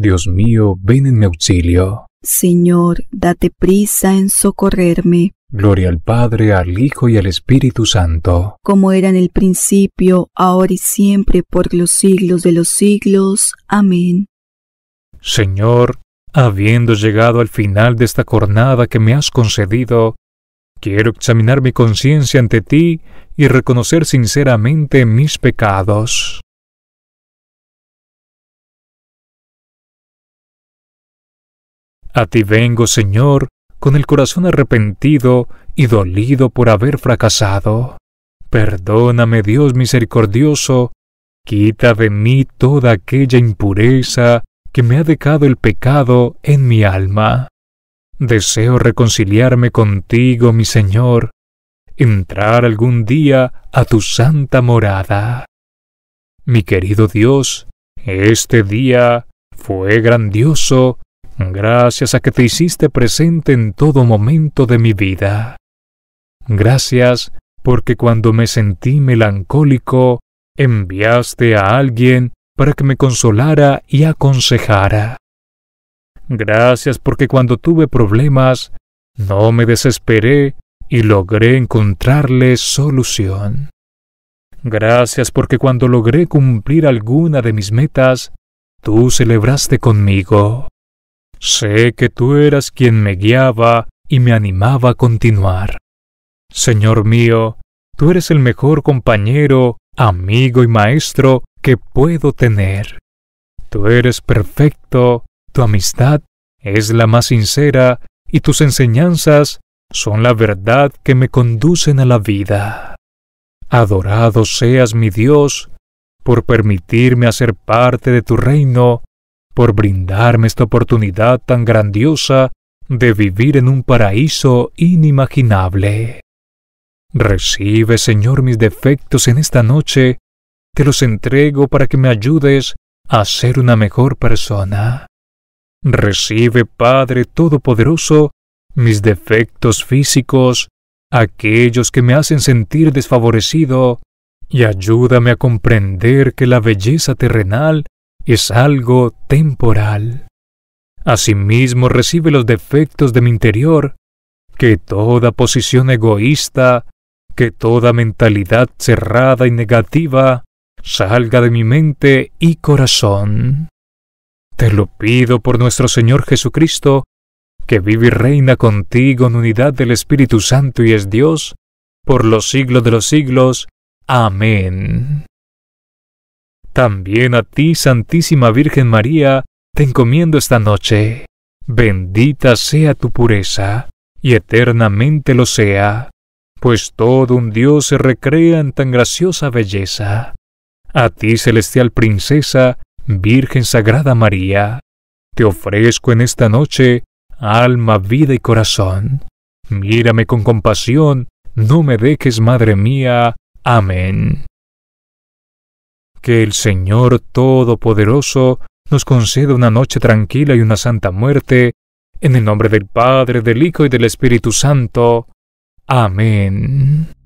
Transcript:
Dios mío, ven en mi auxilio. Señor, date prisa en socorrerme. Gloria al Padre, al Hijo y al Espíritu Santo. Como era en el principio, ahora y siempre, por los siglos de los siglos. Amén. Señor, habiendo llegado al final de esta jornada que me has concedido, quiero examinar mi conciencia ante ti y reconocer sinceramente mis pecados. A ti vengo, Señor, con el corazón arrepentido y dolido por haber fracasado. Perdóname, Dios misericordioso, quita de mí toda aquella impureza que me ha dejado el pecado en mi alma. Deseo reconciliarme contigo, mi Señor, entrar algún día a tu santa morada. Mi querido Dios, este día fue grandioso Gracias a que te hiciste presente en todo momento de mi vida. Gracias porque cuando me sentí melancólico, enviaste a alguien para que me consolara y aconsejara. Gracias porque cuando tuve problemas, no me desesperé y logré encontrarle solución. Gracias porque cuando logré cumplir alguna de mis metas, tú celebraste conmigo. Sé que tú eras quien me guiaba y me animaba a continuar. Señor mío, tú eres el mejor compañero, amigo y maestro que puedo tener. Tú eres perfecto, tu amistad es la más sincera y tus enseñanzas son la verdad que me conducen a la vida. Adorado seas mi Dios por permitirme hacer parte de tu reino por brindarme esta oportunidad tan grandiosa de vivir en un paraíso inimaginable. Recibe, Señor, mis defectos en esta noche, te los entrego para que me ayudes a ser una mejor persona. Recibe, Padre Todopoderoso, mis defectos físicos, aquellos que me hacen sentir desfavorecido, y ayúdame a comprender que la belleza terrenal es algo temporal. Asimismo recibe los defectos de mi interior, que toda posición egoísta, que toda mentalidad cerrada y negativa salga de mi mente y corazón. Te lo pido por nuestro Señor Jesucristo, que vive y reina contigo en unidad del Espíritu Santo y es Dios, por los siglos de los siglos. Amén. También a ti, Santísima Virgen María, te encomiendo esta noche. Bendita sea tu pureza, y eternamente lo sea, pues todo un Dios se recrea en tan graciosa belleza. A ti, celestial princesa, Virgen Sagrada María, te ofrezco en esta noche alma, vida y corazón. Mírame con compasión, no me dejes, Madre mía. Amén. Que el Señor Todopoderoso nos conceda una noche tranquila y una santa muerte, en el nombre del Padre, del Hijo y del Espíritu Santo. Amén.